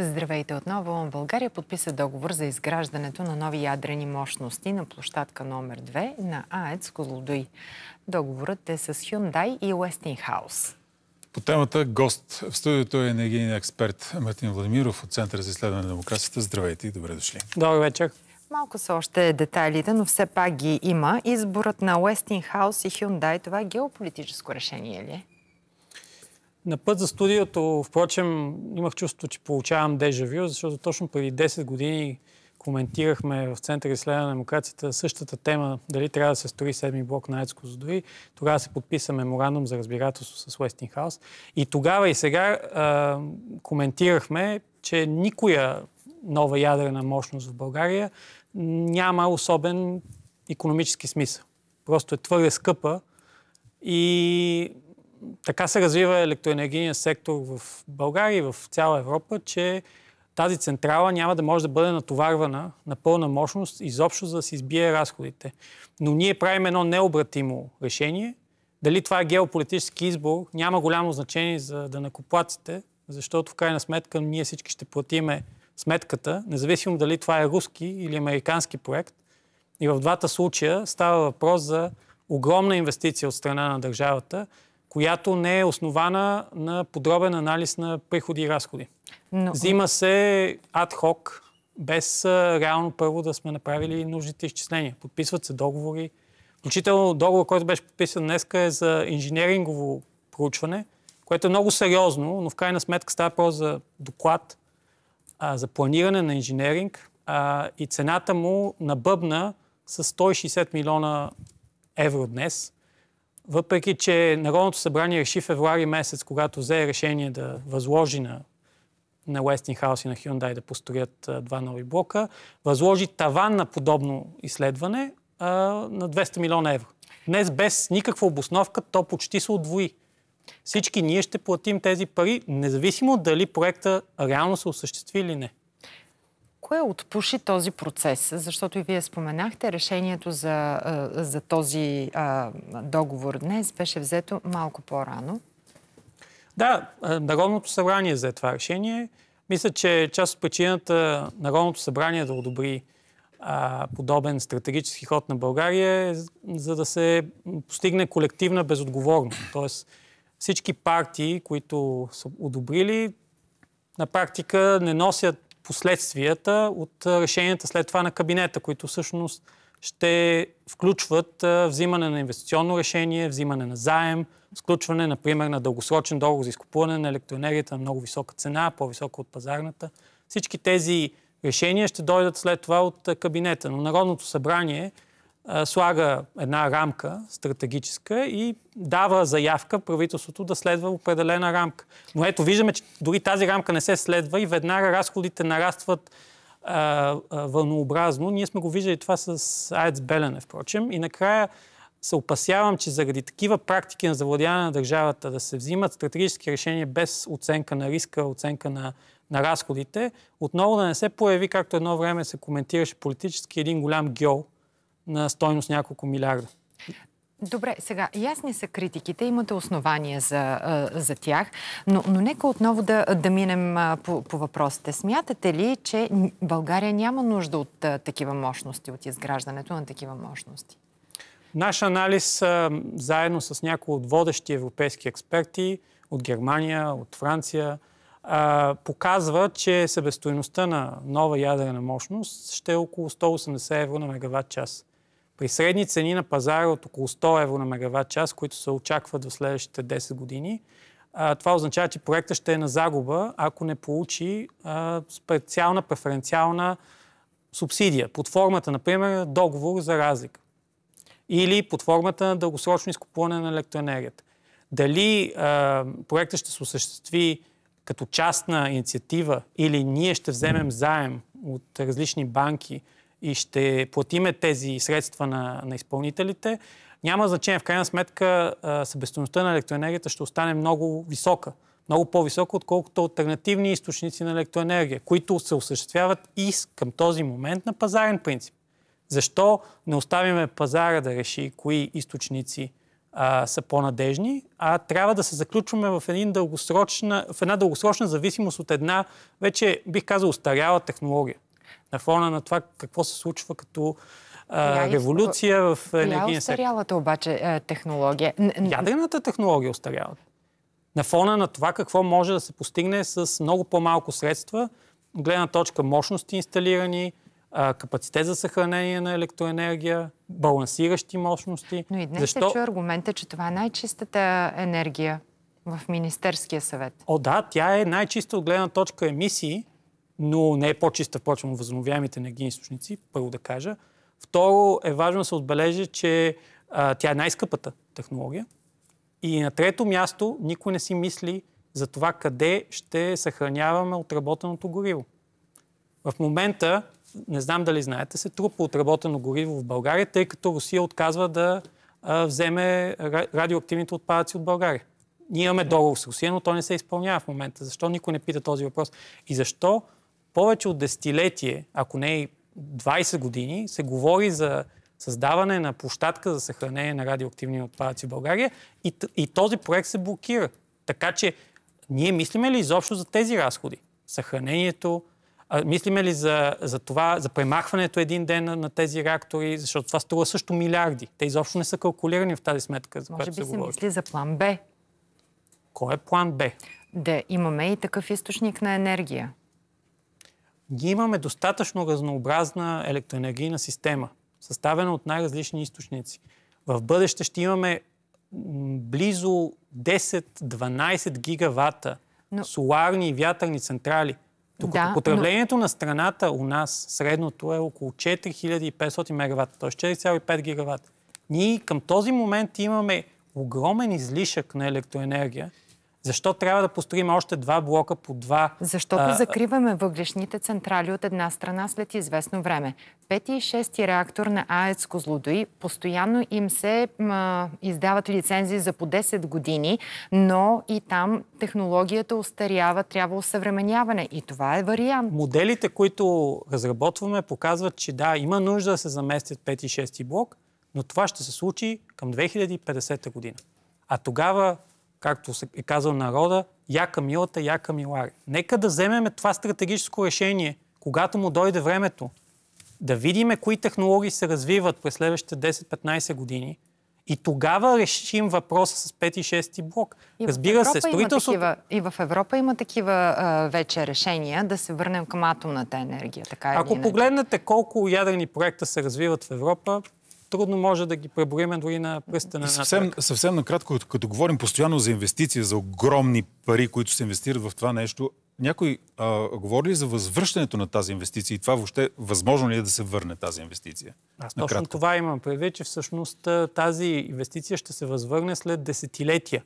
Здравейте отново. България подписа договор за изграждането на нови ядрени мощности на площадка номер 2 на АЕЦ Козлодуй. Договорът е с Hyundai и Westinghouse. По темата гост в студиото е енергийен експерт Мартин Владимиров от Центъра за изследване на демокрацията. Здравейте и добре дошли. Добър вечер. Малко са още детайлите, но все пак ги има. Изборът на Westinghouse и Hyundai, това е геополитическо решение е ли е? На път за студиото, впрочем, имах чувство, че получавам дежавю, защото точно преди 10 години коментирахме в Центъра изследване на демокрацията същата тема, дали трябва да се строи седми блок на Ецко зодори. Тогава се подписа меморандум за разбирателство с Уестингхаус. И тогава и сега а, коментирахме, че никоя нова ядрена мощност в България няма особен економически смисъл. Просто е твърде скъпа и така се развива електроенергийния сектор в България и в цяла Европа, че тази централа няма да може да бъде натоварвана на пълна мощност, изобщо за да се избие разходите. Но ние правим едно необратимо решение. Дали това е геополитически избор, няма голямо значение за данакоплаците, на защото в крайна сметка ние всички ще платиме сметката, независимо дали това е руски или американски проект. И в двата случая става въпрос за огромна инвестиция от страна на държавата – която не е основана на подробен анализ на приходи и разходи. Но... Взима се адхок, без а, реално първо да сме направили нужните изчисления. Подписват се договори. Включително договор, който беше подписан днес, е за инженерингово проучване, което е много сериозно, но в крайна сметка става про за доклад, а, за планиране на инженеринг а, и цената му набъбна с 160 милиона евро днес – въпреки, че Народното събрание реши февруари месец, когато взе решение да възложи на на Westinghouse и на Hyundai да построят а, два нови блока, възложи таван на подобно изследване а, на 200 милиона евро. Днес без никаква обосновка то почти се отвои. Всички ние ще платим тези пари, независимо дали проекта реално се осъществи или не кое отпуши този процес? Защото и вие споменахте, решението за, за този договор днес беше взето малко по-рано. Да, Народното събрание взе това решение. Мисля, че част от причината Народното събрание да одобри подобен стратегически ход на България е за да се постигне колективна безотговорност. Тоест всички партии, които са одобрили, на практика не носят последствията от решенията след това на кабинета, които всъщност ще включват взимане на инвестиционно решение, взимане на заем, сключване, например, на дългосрочен договор за изкупуване на електроенергията на много висока цена, по-висока от пазарната. Всички тези решения ще дойдат след това от кабинета. Но Народното събрание слага една рамка стратегическа и дава заявка правителството да следва определена рамка. Но ето виждаме, че дори тази рамка не се следва и веднага разходите нарастват а, а, вълнообразно. Ние сме го виждали това с АЕЦ Белене, впрочем. И накрая се опасявам, че заради такива практики на завладяване на държавата да се взимат стратегически решения без оценка на риска, оценка на, на разходите, отново да не се появи, както едно време се коментираше политически, един голям гьол – на стойност няколко милиарда. Добре, сега, ясни са критиките, имате основания за, за тях, но, но нека отново да, да минем по, по въпросите. Смятате ли, че България няма нужда от такива мощности, от изграждането на такива мощности? Наш анализ, заедно с някои от водещи европейски експерти от Германия, от Франция, показва, че себестоиността на нова ядрена мощност ще е около 180 евро на мегаватт час при средни цени на пазара от около 100 евро на мегаватт час, които се очакват в следващите 10 години, а, това означава, че проектът ще е на загуба, ако не получи а, специална преференциална субсидия под формата, например, договор за разлика или под формата на дългосрочно изкупуване на електроенергията. Дали а, проекта ще се осъществи като частна инициатива или ние ще вземем заем от различни банки – и ще платиме тези средства на, на изпълнителите, няма значение. В крайна сметка събестойността на електроенергията ще остане много висока. Много по-висока, отколкото альтернативни източници на електроенергия, които се осъществяват и към този момент на пазарен принцип. Защо не оставиме пазара да реши кои източници а, са по-надежни, а трябва да се заключваме в, един дългосрочна, в една дългосрочна зависимост от една, вече бих казал, устаряла технология на фона на това какво се случва като а, е революция в е енергийния сектор. остарялата обаче е, технология? Ядрената технология остаряла. На фона на това какво може да се постигне с много по-малко средства, гледна точка мощности инсталирани, капацитет за съхранение на електроенергия, балансиращи мощности. Но и днес Защо... се чу аргумента, че това е най-чистата енергия в Министерския съвет. О, да, тя е най-чиста от гледна точка емисии, но не е по-чиста почвам, на възобновяемите енергийни източници, първо да кажа. Второ, е важно да се отбележи, че а, тя е най-скъпата технология. И на трето място, никой не си мисли за това къде ще съхраняваме отработеното гориво. В момента, не знам дали знаете, се трупа отработено гориво в България, тъй като Русия отказва да а, вземе радиоактивните отпадъци от България. Ние имаме договор с Русия, но той не се изпълнява в момента. Защо никой не пита този въпрос? И защо повече от десетилетие, ако не и 20 години, се говори за създаване на площадка за съхранение на радиоактивни отпадъци в България и, и този проект се блокира. Така че ние мислиме ли изобщо за тези разходи? Съхранението, а, мислиме ли за, за това, за премахването един ден на, на тези реактори, защото това струва също милиарди. Те изобщо не са калкулирани в тази сметка, за Може би се, се говори. мисли за план Б. Кой е план Б? Да имаме и такъв източник на енергия ние имаме достатъчно разнообразна електроенергийна система, съставена от най-различни източници. В бъдеще ще имаме близо 10-12 гигавата но... соларни и вятърни централи. Тук да, потреблението но... на страната у нас средното е около 4500 мегаватта, т.е. 4,5 гигаватта. Ние към този момент имаме огромен излишък на електроенергия, защо трябва да построим още два блока по два... Защото а... закриваме въглешните централи от една страна след известно време. Пети и шести реактор на АЕЦ Козлодои постоянно им се а, издават лицензии за по 10 години, но и там технологията устарява, трябва усъвременяване. И това е вариант. Моделите, които разработваме, показват, че да, има нужда да се заместят пети и шести блок, но това ще се случи към 2050 година. А тогава както се е казал народа, яка милата, яка милари. Нека да вземеме това стратегическо решение, когато му дойде времето, да видиме кои технологии се развиват през следващите 10-15 години и тогава решим въпроса с 5 и 6 блок. И Разбира се, строителството... Такива, и в Европа има такива а, вече решения да се върнем към атомната енергия. Така Ако погледнете колко ядрени проекта се развиват в Европа, трудно може да ги преброиме дори на пръстена на съвсем, съвсем накратко, като, говорим постоянно за инвестиции, за огромни пари, които се инвестират в това нещо, някой а, говори ли за възвръщането на тази инвестиция и това въобще възможно ли е да се върне тази инвестиция? Аз Накратко. точно това имам предвид, че всъщност тази инвестиция ще се възвърне след десетилетия.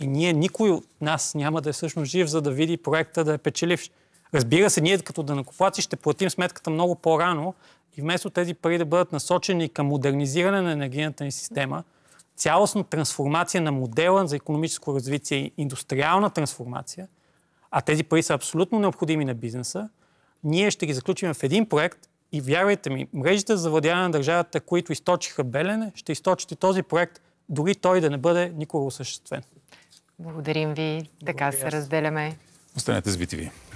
И ние, никой от нас няма да е всъщност жив, за да види проекта да е печеливш. Разбира се, ние като данакоплаци ще платим сметката много по-рано и вместо тези пари да бъдат насочени към модернизиране на енергийната ни система, цялостна трансформация на модела за економическо развитие и индустриална трансформация, а тези пари са абсолютно необходими на бизнеса, ние ще ги заключим в един проект и вярвайте ми, мрежите за владяване на държавата, които източиха Белене, ще източат и този проект, дори той да не бъде никога осъществен. Благодарим ви. Така Благодаря. се разделяме. Останете с BTV.